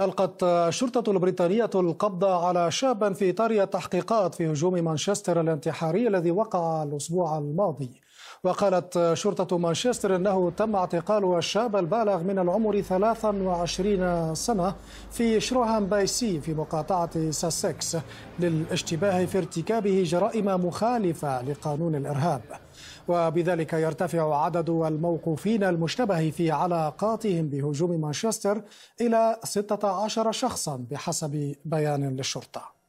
ألقت الشرطة البريطانية القبض على شاب في إطار التحقيقات في هجوم مانشستر الانتحاري الذي وقع الأسبوع الماضي وقالت شرطة مانشستر أنه تم اعتقال الشاب البالغ من العمر 23 سنة في شروهام بايسي في مقاطعة ساسكس للاشتباه في ارتكابه جرائم مخالفة لقانون الإرهاب وبذلك يرتفع عدد الموقوفين المشتبه في علاقاتهم بهجوم مانشستر إلى 16 شخصا بحسب بيان للشرطة